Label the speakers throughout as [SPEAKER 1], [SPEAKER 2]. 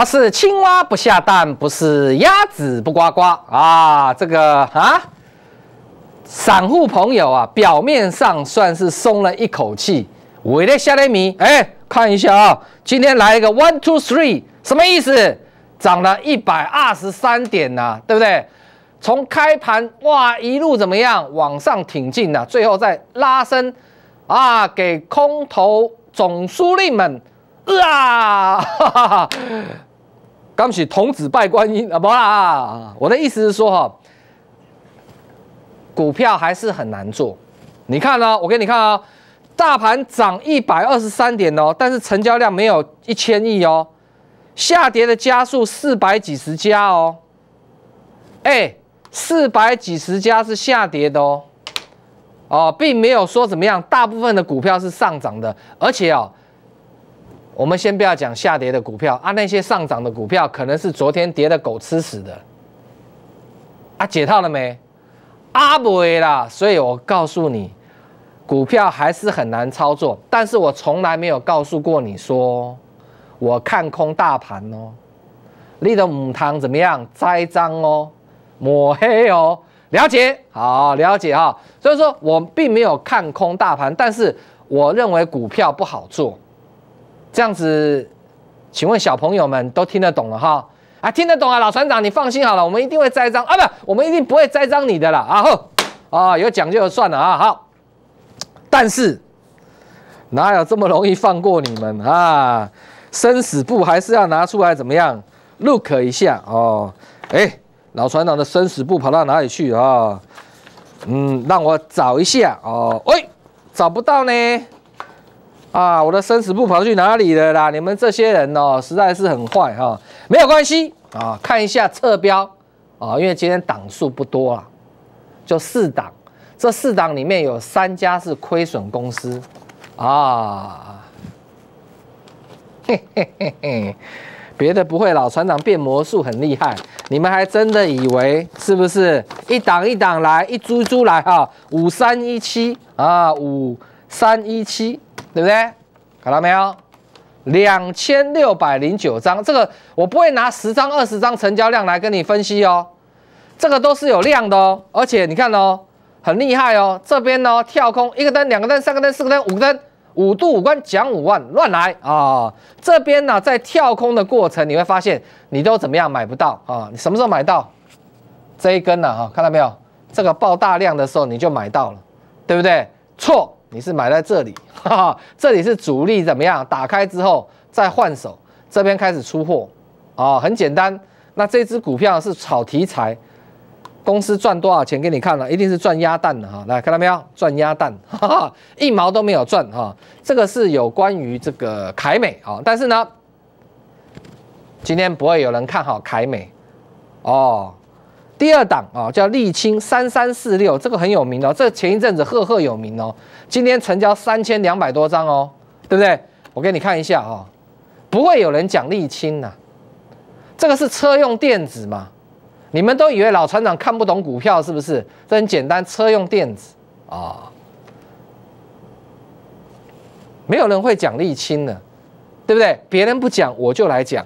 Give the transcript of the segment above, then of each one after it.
[SPEAKER 1] 不是青蛙不下蛋，不是鸭子不呱呱啊！这个啊，散户朋友啊，表面上算是松了一口气。我来下点米，哎，看一下啊，今天来一个 one two three，什么意思？涨了一百二十三点呐，对不对？从开盘哇一路怎么样往上挺进呐？最后再拉升啊，给空头总司令们啊！对不童子拜观音啊，不啦！我的意思是说哈，股票还是很难做。你看呢？我给你看啊，大盘涨一百二十三点哦，但是成交量没有一千亿哦。下跌的家数四百几十家哦，哎，四百几十家是下跌的哦，哦，并没有说怎么样，大部分的股票是上涨的，而且哦。我们先不要讲下跌的股票啊，那些上涨的股票可能是昨天跌的狗吃屎的啊，解套了没？阿不啦，所以我告诉你，股票还是很难操作。但是我从来没有告诉过你说我看空大盘哦，你的母堂怎么样？栽赃哦，抹黑哦，了解，好了解啊。所以说我并没有看空大盘，但是我认为股票不好做。这样子，请问小朋友们都听得懂了哈？啊，听得懂啊，老船长，你放心好了，我们一定会栽赃啊，不，我们一定不会栽赃你的了啊！吼，啊，有讲就算了啊，好。但是哪有这么容易放过你们啊？生死簿还是要拿出来怎么样？look 一下哦。哎，老船长的生死簿跑到哪里去啊？嗯，让我找一下哦。喂，找不到呢。啊，我的生死簿跑去哪里了啦？你们这些人哦，实在是很坏哈。没有关系啊，看一下侧标啊，因为今天档数不多啊，就四档。这四档里面有三家是亏损公司啊。嘿嘿嘿嘿，别的不会，老船长变魔术很厉害。你们还真的以为是不是？一档一档来，一株株来哈。五三一七啊，五三一七。对不对？看到没有？两千六百零九张，这个我不会拿十张、二十张成交量来跟你分析哦。这个都是有量的哦，而且你看哦，很厉害哦。这边呢跳空，一个灯、两个灯、三个灯、四个灯、五个灯，五度五关讲五万，乱来啊！这边呢在跳空的过程，你会发现你都怎么样买不到啊？你什么时候买到这一根呢？啊，看到没有？这个爆大量的时候你就买到了，对不对？错。你是买在这里，这里是主力怎么样？打开之后再换手，这边开始出货啊，很简单。那这只股票是炒题材，公司赚多少钱给你看了？一定是赚鸭蛋的哈，来看到没有？赚鸭蛋，哈哈，一毛都没有赚哈。这个是有关于这个凯美啊，但是呢，今天不会有人看好凯美哦。第二档啊，叫沥青三三四六，这个很有名的，这前一阵子赫赫有名哦。今天成交三千两百多张哦，对不对？我给你看一下哦，不会有人讲沥青呐，这个是车用电子嘛？你们都以为老船长看不懂股票是不是？这很简单，车用电子啊，没有人会讲沥青的，对不对？别人不讲，我就来讲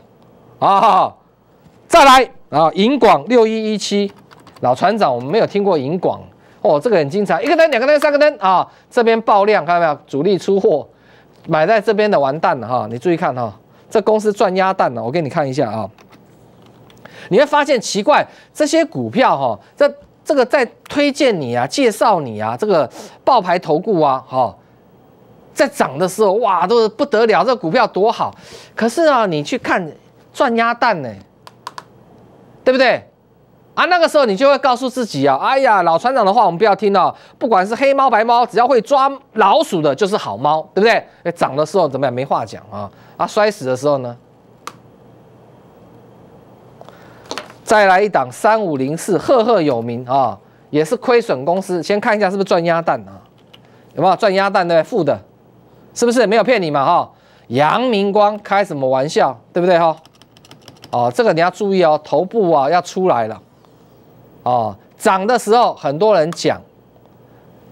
[SPEAKER 1] 啊，再来。然后银广六一一七，老船长，我们没有听过银广哦，这个很精彩，一个灯、两个灯、三个灯啊，这边爆量，看到没有？主力出货，买在这边的完蛋了哈，你注意看哈，这公司赚鸭蛋了，我给你看一下啊，你会发现奇怪，这些股票哈，这这个在推荐你啊，介绍你啊，这个爆牌投顾啊，哈，在涨的时候哇，都不得了，这股票多好，可是啊，你去看赚鸭蛋呢。对不对啊？那个时候你就会告诉自己啊，哎呀，老船长的话我们不要听到，不管是黑猫白猫，只要会抓老鼠的就是好猫，对不对？哎，涨的时候怎么样？没话讲啊！啊，摔死的时候呢？再来一档三五零四，赫赫有名啊，也是亏损公司。先看一下是不是赚鸭蛋啊？有没有赚鸭蛋？对，负的，是不是？没有骗你嘛哈？阳明光开什么玩笑？对不对哈？哦，这个你要注意哦，头部啊要出来了。哦，涨的时候很多人讲，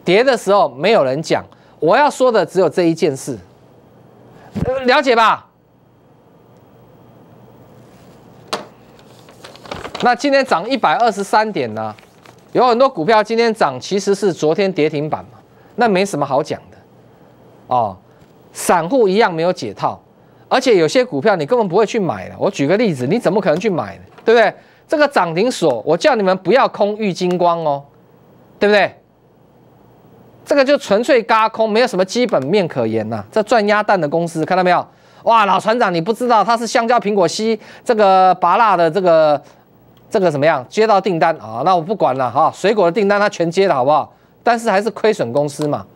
[SPEAKER 1] 跌的时候没有人讲。我要说的只有这一件事，了解吧？那今天涨一百二十三点呢，有很多股票今天涨，其实是昨天跌停板嘛，那没什么好讲的。哦，散户一样没有解套。而且有些股票你根本不会去买的，我举个例子，你怎么可能去买呢？对不对？这个涨停锁，我叫你们不要空浴金光哦，对不对？这个就纯粹嘎空，没有什么基本面可言呐。这赚鸭蛋的公司，看到没有？哇，老船长，你不知道它是香蕉、苹果、西这个拔辣的这个这个怎么样？接到订单啊，那我不管了哈，水果的订单它全接了，好不好？但是还是亏损公司嘛，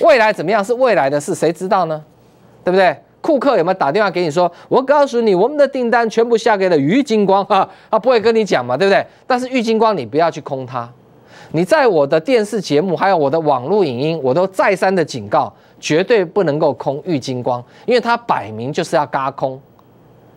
[SPEAKER 1] 未来怎么样是未来的事，谁知道呢？对不对？库克有没有打电话给你说？我告诉你，我们的订单全部下给了于金光啊，啊，不会跟你讲嘛，对不对？但是于金光，你不要去空它。你在我的电视节目，还有我的网络影音，我都再三的警告，绝对不能够空郁金光，因为它摆明就是要嘎空，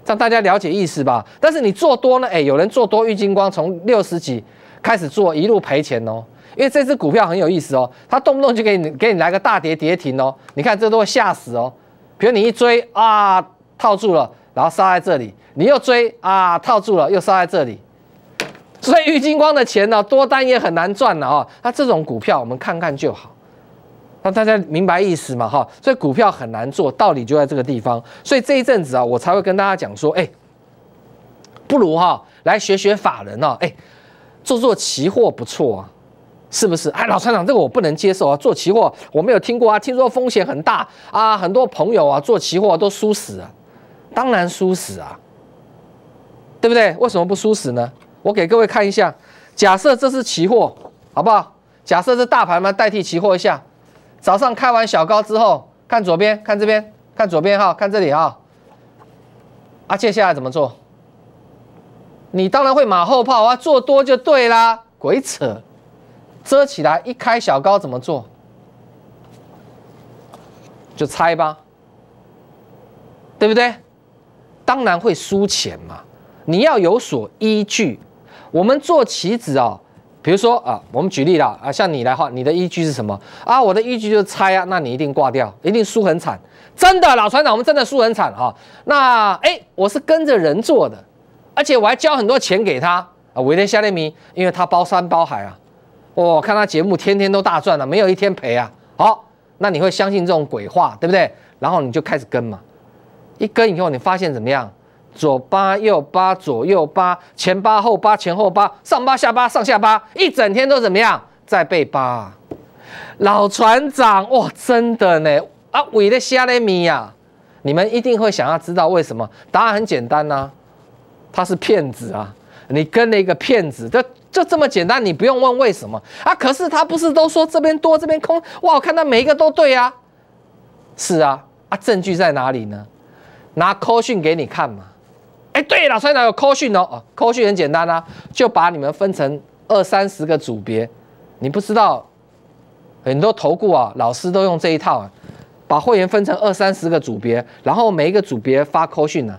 [SPEAKER 1] 让大家了解意思吧。但是你做多呢，哎，有人做多郁金光，从六十几开始做，一路赔钱哦，因为这只股票很有意思哦，它动不动就给你给你来个大跌跌停哦，你看这都会吓死哦。比如你一追啊套住了，然后杀在这里，你又追啊套住了，又杀在这里，所以郁金光的钱呢，多单也很难赚了啊。那这种股票我们看看就好，那大家明白意思嘛哈？所以股票很难做，道理就在这个地方。所以这一阵子啊，我才会跟大家讲说，哎，不如哈来学学法人哦，哎，做做期货不错啊。是不是？哎，老船长，这个我不能接受啊！做期货我没有听过啊，听说风险很大啊，很多朋友啊做期货都输死，当然输死啊，对不对？为什么不输死呢？我给各位看一下，假设这是期货，好不好？假设是大盘嘛，代替期货一下。早上开完小高之后，看左边，看这边，看左边哈，看这里啊。啊，接下来怎么做？你当然会马后炮啊，做多就对啦，鬼扯！遮起来一开小高怎么做？就猜吧，对不对？当然会输钱嘛。你要有所依据。我们做棋子啊，比如说啊，我们举例啦啊，像你来话，你的依据是什么啊？我的依据就猜啊，那你一定挂掉，一定输很惨。真的，老船长，我们真的输很惨啊。那哎，我是跟着人做的，而且我还交很多钱给他啊。我一天下那迷，因为他包山包海啊。我看他节目，天天都大赚了，没有一天赔啊。好，那你会相信这种鬼话，对不对？然后你就开始跟嘛。一跟以后，你发现怎么样？左八右八，左右八，前八后八，前后八，上八下八，上下八，一整天都怎么样？在被扒。老船长，哇，真的呢啊，伟的虾的米呀！你们一定会想要知道为什么？答案很简单呐，他是骗子啊！你跟了一个骗子的。就这么简单，你不用问为什么啊？可是他不是都说这边多，这边空？哇，我看到每一个都对啊，是啊，啊，证据在哪里呢？拿扣训给你看嘛？哎，对了，所以哪有扣训哦？哦，课训很简单啊，就把你们分成二三十个组别，你不知道很多投顾啊，老师都用这一套，啊，把会员分成二三十个组别，然后每一个组别发扣训呢。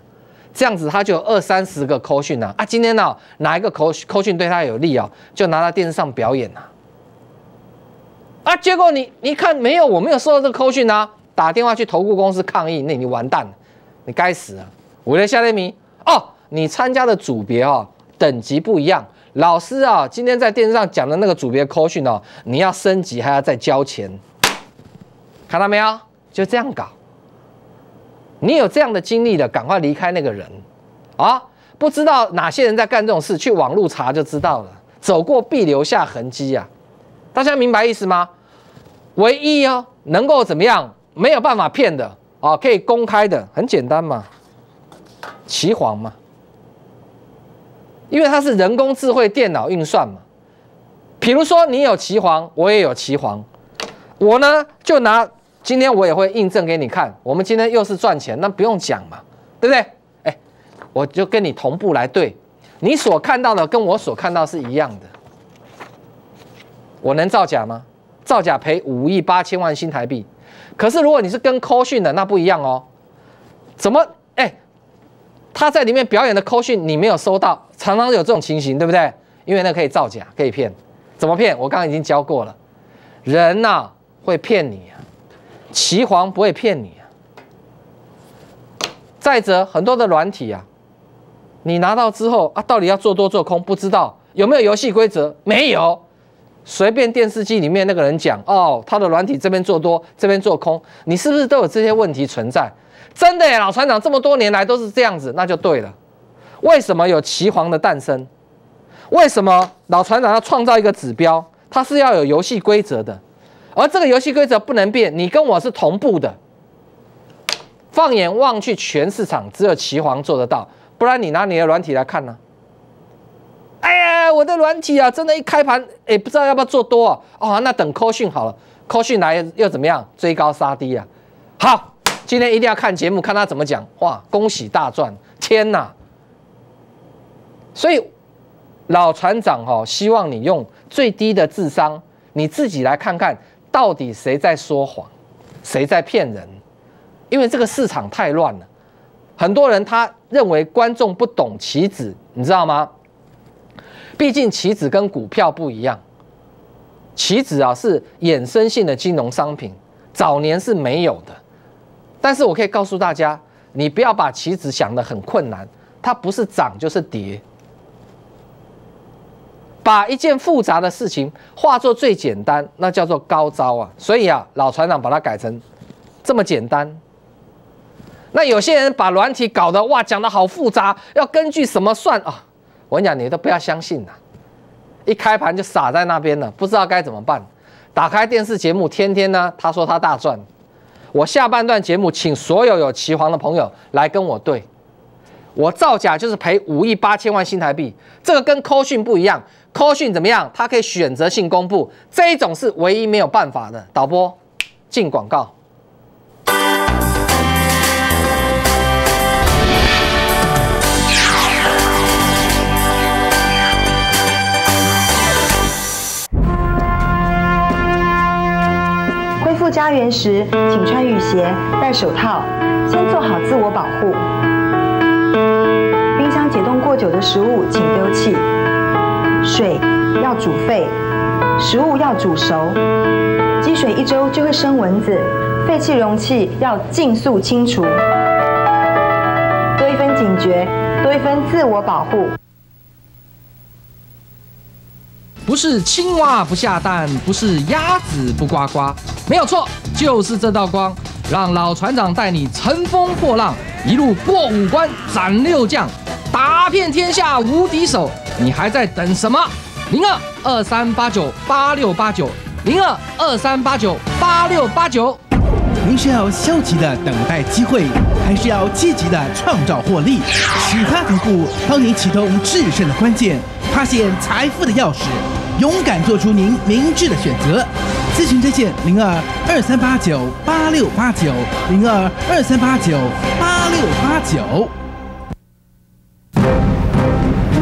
[SPEAKER 1] 这样子他就有二三十个 c o a c 啊，啊，今天呢哪一个 co c o a 对他有利啊，就拿到电视上表演啊，啊，结果你你看没有，我没有收到这个 c o a c 啊，打电话去投顾公司抗议，那你完蛋了，你该死啊！我的夏天明哦，你参加的组别哦，等级不一样，老师啊，今天在电视上讲的那个组别 c o a 哦，你要升级还要再交钱，看到没有？就这样搞。你有这样的经历的，赶快离开那个人，啊！不知道哪些人在干这种事，去网络查就知道了。走过必留下痕迹啊！大家明白意思吗？唯一哦，能够怎么样？没有办法骗的啊，可以公开的，很简单嘛，棋皇嘛，因为它是人工智慧电脑运算嘛。比如说你有棋皇，我也有棋皇，我呢就拿。今天我也会印证给你看，我们今天又是赚钱，那不用讲嘛，对不对？哎，我就跟你同步来对，你所看到的跟我所看到是一样的。我能造假吗？造假赔五亿八千万新台币。可是如果你是跟科讯的，那不一样哦。怎么？哎，他在里面表演的科讯，你没有收到，常常有这种情形，对不对？因为那可以造假，可以骗。怎么骗？我刚刚已经教过了，人呐会骗你啊。齐皇不会骗你啊！再者，很多的软体啊，你拿到之后啊，到底要做多做空不知道有没有游戏规则？没有，随便电视机里面那个人讲哦，他的软体这边做多，这边做空，你是不是都有这些问题存在？真的耶，老船长这么多年来都是这样子，那就对了。为什么有齐皇的诞生？为什么老船长要创造一个指标？它是要有游戏规则的。而这个游戏规则不能变，你跟我是同步的。放眼望去，全市场只有旗皇做得到，不然你拿你的软体来看呢？哎呀，我的软体啊，真的一开盘，哎，不知道要不要做多啊？哦，那等扣讯好了扣讯来又怎么样追高杀低啊？好，今天一定要看节目，看他怎么讲。哇，恭喜大赚！天哪！所以老船长哦，希望你用最低的智商，你自己来看看。到底谁在说谎，谁在骗人？因为这个市场太乱了，很多人他认为观众不懂棋子，你知道吗？毕竟棋子跟股票不一样，棋子啊是衍生性的金融商品，早年是没有的。但是我可以告诉大家，你不要把棋子想得很困难，它不是涨就是跌。把一件复杂的事情化作最简单，那叫做高招啊！所以啊，老船长把它改成这么简单。那有些人把软体搞得哇，讲的好复杂，要根据什么算啊？我跟你讲，你都不要相信呐！一开盘就傻在那边了，不知道该怎么办。打开电视节目，天天呢，他说他大赚。我下半段节目，请所有有旗黄的朋友来跟我对。我造假就是赔五亿八千万新台币，这个跟科讯不一样。科讯怎么样？它可以选择性公布，这一种是唯一没有办法的。导播，进广告。恢复家园时，请穿雨鞋、戴手套，先做好自我保护。冰箱解冻过久的食物，请丢弃。水要煮沸，食物要煮熟，积水一周就会生蚊子，废弃容器要尽速清除。多一分警觉，多一分自我保护。不是青蛙不下蛋，不是鸭子不呱呱，没有错，就是这道光，让老船长带你乘风破浪，一路过五关斩六将，打遍天下无敌手。你还在等什么？零二二三八九八六八九，零二二三八九八六八九。您是要消极的等待机会，还是要积极的创造获利？许他客户帮您启动制胜的关键，发现财富的钥匙，勇敢做出您明智的选择。咨询热线零二二三八九八六八九，零二二三八九八六八九。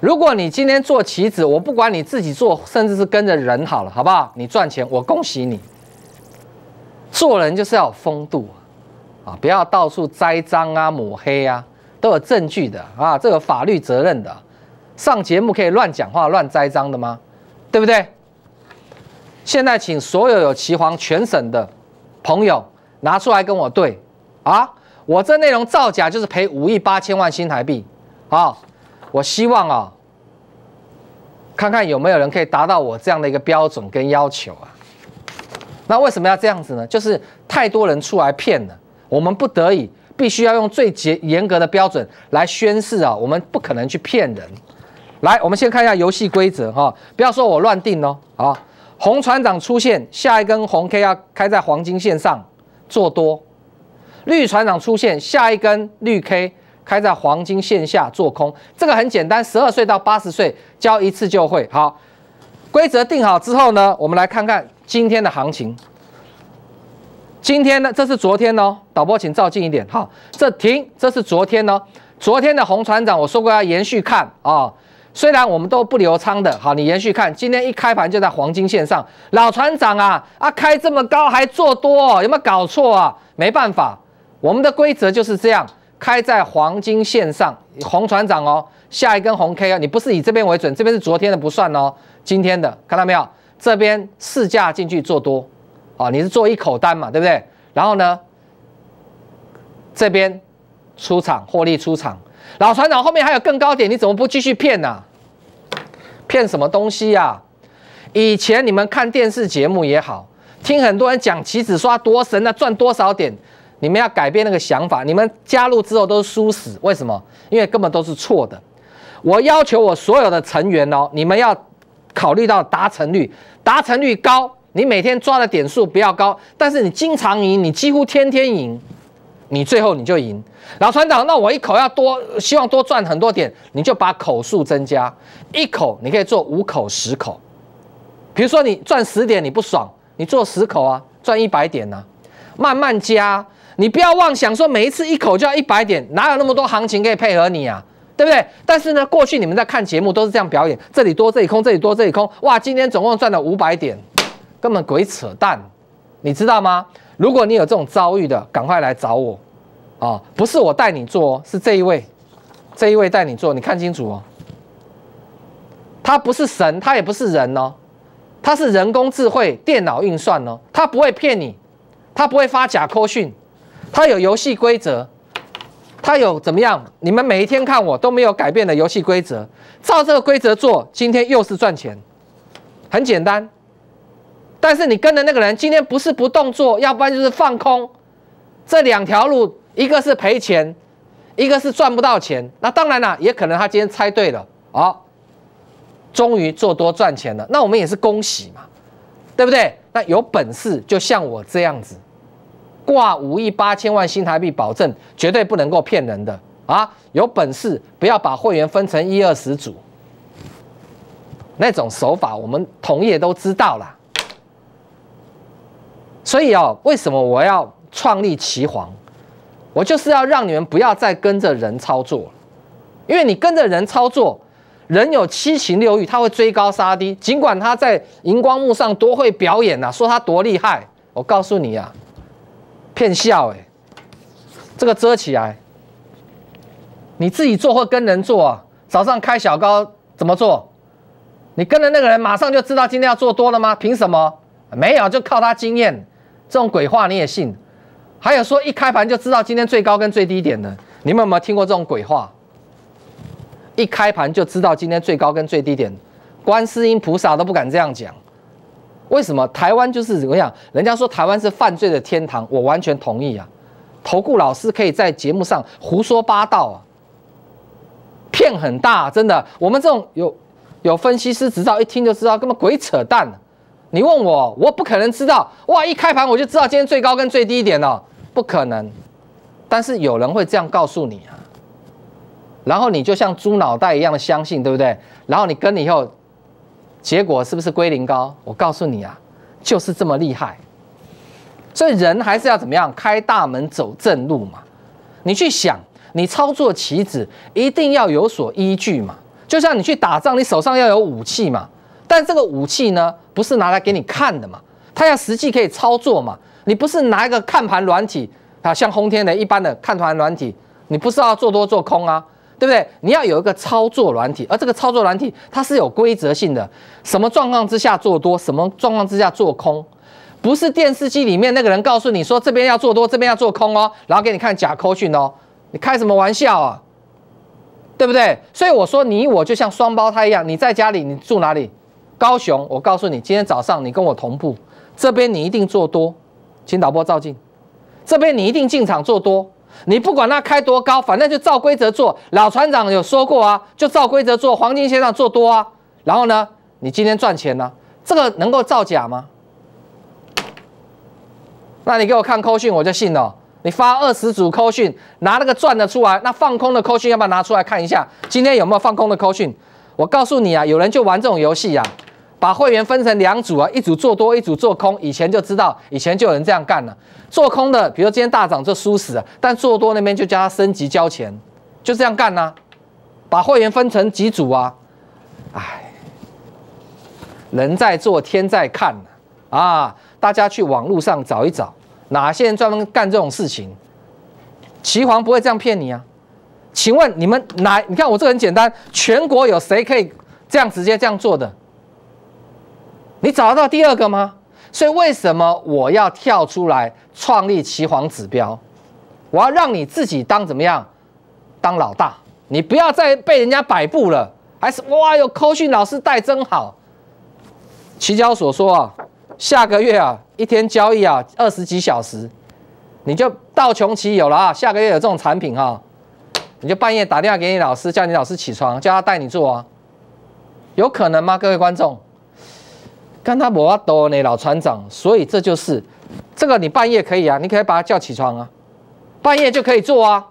[SPEAKER 1] 如果你今天做棋子，我不管你自己做，甚至是跟着人好了，好不好？你赚钱，我恭喜你。做人就是要有风度啊，啊，不要到处栽赃啊、抹黑啊，都有证据的啊，这个法律责任的。上节目可以乱讲话、乱栽赃的吗？对不对？现在请所有有棋皇全省的朋友拿出来跟我对啊！我这内容造假，就是赔五亿八千万新台币啊！我希望啊，看看有没有人可以达到我这样的一个标准跟要求啊。那为什么要这样子呢？就是太多人出来骗了，我们不得已必须要用最严严格的标准来宣誓啊，我们不可能去骗人。来，我们先看一下游戏规则哈，不要说我乱定哦。好，红船长出现，下一根红 K 要开在黄金线上做多；绿船长出现，下一根绿 K。开在黄金线下做空，这个很简单，十二岁到八十岁交一次就会好。规则定好之后呢，我们来看看今天的行情。今天呢，这是昨天哦。导播，请照近一点。好，这停，这是昨天哦。昨天的红船长，我说过要延续看啊。虽然我们都不留仓的，好，你延续看。今天一开盘就在黄金线上，老船长啊，啊，开这么高还做多，有没有搞错啊？没办法，我们的规则就是这样。开在黄金线上，红船长哦，下一根红 K 啊，你不是以这边为准，这边是昨天的不算哦，今天的看到没有？这边市价进去做多，啊，你是做一口单嘛，对不对？然后呢，这边出场获利出场，老船长后面还有更高点，你怎么不继续骗呢？骗什么东西呀？以前你们看电视节目也好，听很多人讲棋子刷多神啊，赚多少点？你们要改变那个想法，你们加入之后都是输死，为什么？因为根本都是错的。我要求我所有的成员哦，你们要考虑到达成率，达成率高，你每天抓的点数不要高，但是你经常赢，你几乎天天赢，你最后你就赢。老船长，那我一口要多，希望多赚很多点，你就把口数增加，一口你可以做五口、十口。比如说你赚十点你不爽，你做十口啊，赚一百点啊，慢慢加。你不要妄想说每一次一口就要一百点，哪有那么多行情可以配合你啊？对不对？但是呢，过去你们在看节目都是这样表演，这里多这里空，这里多这里空，哇，今天总共赚了五百点，根本鬼扯淡，你知道吗？如果你有这种遭遇的，赶快来找我，啊，不是我带你做，是这一位，这一位带你做，你看清楚哦，他不是神，他也不是人哦，他是人工智慧电脑运算哦，他不会骗你，他不会发假科讯。他有游戏规则，他有怎么样？你们每一天看我都没有改变的游戏规则，照这个规则做，今天又是赚钱，很简单。但是你跟的那个人今天不是不动作，要不然就是放空，这两条路，一个是赔钱，一个是赚不到钱。那当然啦，也可能他今天猜对了，好，终于做多赚钱了，那我们也是恭喜嘛，对不对？那有本事就像我这样子。挂五亿八千万新台币，保证绝对不能够骗人的啊！有本事不要把会员分成一二十组，那种手法我们同业都知道了。所以啊，为什么我要创立奇黄？我就是要让你们不要再跟着人操作因为你跟着人操作，人有七情六欲，他会追高杀低。尽管他在荧光幕上多会表演啊，说他多厉害，我告诉你啊。骗笑哎，这个遮起来，你自己做或跟人做，啊，早上开小高怎么做？你跟着那个人马上就知道今天要做多了吗？凭什么？没有，就靠他经验，这种鬼话你也信？还有说一开盘就知道今天最高跟最低点的，你们有没有听过这种鬼话？一开盘就知道今天最高跟最低点，观世音菩萨都不敢这样讲。为什么台湾就是怎么样？人家说台湾是犯罪的天堂，我完全同意啊。投顾老师可以在节目上胡说八道啊，骗很大，真的。我们这种有有分析师执照，一听就知道根本鬼扯淡。你问我，我不可能知道。哇，一开盘我就知道今天最高跟最低点了，不可能。但是有人会这样告诉你啊，然后你就像猪脑袋一样的相信，对不对？然后你跟你以后。结果是不是归零高？我告诉你啊，就是这么厉害。所以人还是要怎么样，开大门走正路嘛。你去想，你操作棋子一定要有所依据嘛。就像你去打仗，你手上要有武器嘛。但这个武器呢，不是拿来给你看的嘛，它要实际可以操作嘛。你不是拿一个看盘软体啊，像轰天雷一般的看盘软体，你不是要做多做空啊？对不对？你要有一个操作软体，而这个操作软体它是有规则性的，什么状况之下做多，什么状况之下做空，不是电视机里面那个人告诉你说这边要做多，这边要做空哦，然后给你看假扣讯哦，你开什么玩笑啊？对不对？所以我说你我就像双胞胎一样，你在家里你住哪里？高雄，我告诉你，今天早上你跟我同步，这边你一定做多，请导播照镜，这边你一定进场做多。你不管它开多高，反正就照规则做。老船长有说过啊，就照规则做。黄金先生做多啊，然后呢，你今天赚钱了，这个能够造假吗？那你给我看扣讯，我就信了。你发二十组扣讯，拿那个赚的出来，那放空的扣讯要不要拿出来看一下？今天有没有放空的扣讯？我告诉你啊，有人就玩这种游戏啊。把会员分成两组啊，一组做多，一组做空。以前就知道，以前就有人这样干了。做空的，比如今天大涨就输死，但做多那边就叫他升级交钱，就这样干呢。把会员分成几组啊？哎，人在做天在看呢。啊，大家去网络上找一找，哪些人专门干这种事情。齐黄不会这样骗你啊？请问你们哪？你看我这个很简单，全国有谁可以这样直接这样做的？你找得到第二个吗？所以为什么我要跳出来创立岐黄指标？我要让你自己当怎么样？当老大，你不要再被人家摆布了。还是哇哟，科训老师带真好。齐交所说啊，下个月啊，一天交易啊，二十几小时，你就到穷奇有了啊。下个月有这种产品哈，你就半夜打电话给你老师，叫你老师起床，叫他带你做啊。有可能吗？各位观众。但他不怕抖呢，老船长。所以这就是，这个你半夜可以啊，你可以把他叫起床啊，半夜就可以做啊。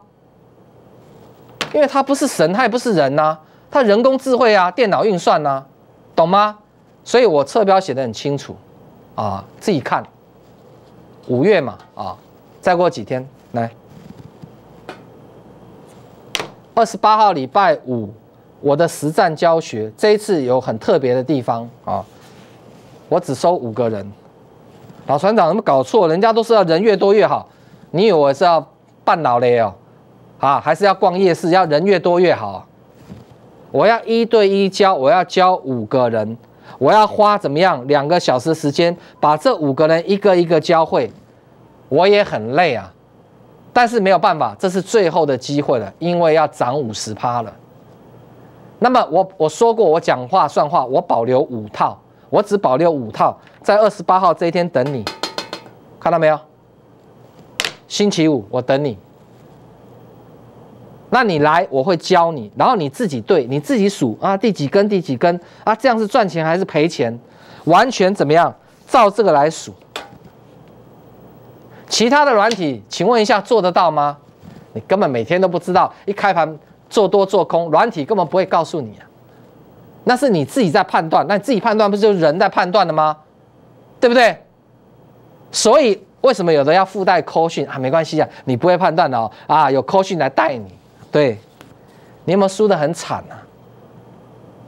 [SPEAKER 1] 因为他不是神，他也不是人呐，他人工智慧啊，电脑运算呐，懂吗？所以我侧标写得很清楚，啊，自己看。五月嘛，啊，再过几天来，二十八号礼拜五，我的实战教学，这一次有很特别的地方啊。我只收五个人，老船长，有没有搞错？人家都是要人越多越好。你以为我是要办老嘞哦？啊，还是要逛夜市？要人越多越好。我要一对一教，我要教五个人，我要花怎么样两个小时时间把这五个人一个一个教会。我也很累啊，但是没有办法，这是最后的机会了，因为要涨五十趴了。那么我我说过，我讲话算话，我保留五套。我只保留五套，在二十八号这一天等你，看到没有？星期五我等你。那你来，我会教你，然后你自己对，你自己数啊，第几根，第几根啊，这样是赚钱还是赔钱？完全怎么样？照这个来数。其他的软体，请问一下做得到吗？你根本每天都不知道，一开盘做多做空，软体根本不会告诉你啊。那是你自己在判断，那你自己判断不是就人在判断的吗？对不对？所以为什么有的要附带 c a c h i n 啊？没关系啊，你不会判断的哦。啊，有 c a c h i n 来带你。对，你有没有输的很惨啊？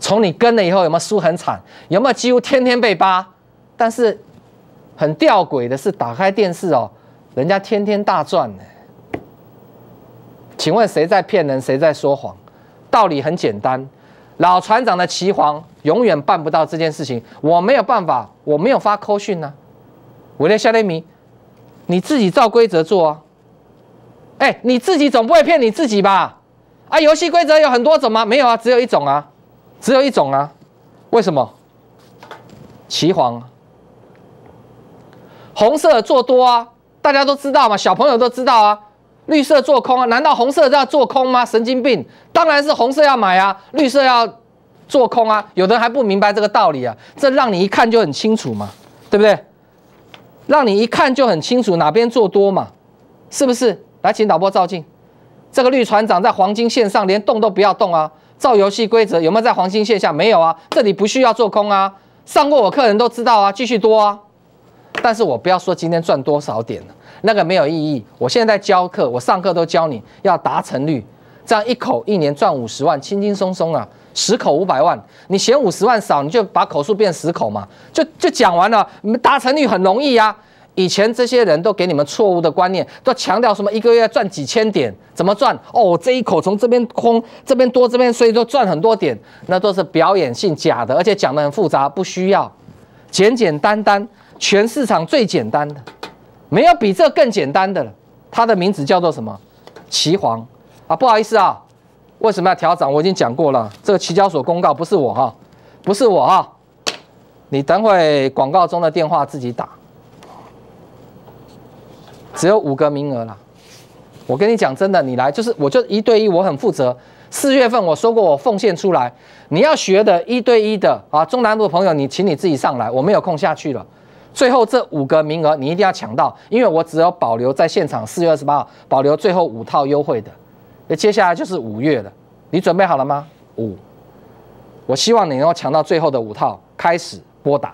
[SPEAKER 1] 从你跟了以后有没有输很惨？有没有几乎天天被扒？但是很吊诡的是，打开电视哦，人家天天大赚呢。请问谁在骗人？谁在说谎？道理很简单。老船长的旗皇永远办不到这件事情，我没有办法，我没有发扣讯呢。我列下列明，你自己照规则做啊。哎，你自己总不会骗你自己吧？啊，游戏规则有很多种吗？没有啊，只有一种啊，只有一种啊。为什么？旗皇，红色做多啊，大家都知道嘛，小朋友都知道啊。绿色做空啊？难道红色就要做空吗？神经病！当然是红色要买啊，绿色要做空啊。有的人还不明白这个道理啊，这让你一看就很清楚嘛，对不对？让你一看就很清楚哪边做多嘛，是不是？来，请导播照镜，这个绿船长在黄金线上连动都不要动啊。照游戏规则，有没有在黄金线下？没有啊，这里不需要做空啊。上过我课人都知道啊，继续多啊。但是我不要说今天赚多少点了。那个没有意义。我现在在教课，我上课都教你要达成率，这样一口一年赚五十万，轻轻松松啊。十口五百万，你嫌五十万少，你就把口数变十口嘛，就就讲完了。你们达成率很容易呀。以前这些人都给你们错误的观念，都强调什么一个月赚几千点，怎么赚？哦，这一口从这边空，这边多，这边所以都赚很多点，那都是表演性假的，而且讲的很复杂，不需要，简简单单，全市场最简单的。没有比这更简单的了。它的名字叫做什么？齐皇啊，不好意思啊，为什么要调整？我已经讲过了。这个齐交所公告不是我哈，不是我哈，你等会广告中的电话自己打。只有五个名额了。我跟你讲真的，你来就是我就一对一，我很负责。四月份我说过我奉献出来，你要学的一对一的啊，中南部的朋友你请你自己上来，我没有空下去了。最后这五个名额你一定要抢到，因为我只有保留在现场四月二十八号保留最后五套优惠的，那接下来就是五月了，你准备好了吗？五，我希望你能够抢到最后的五套，开始拨打。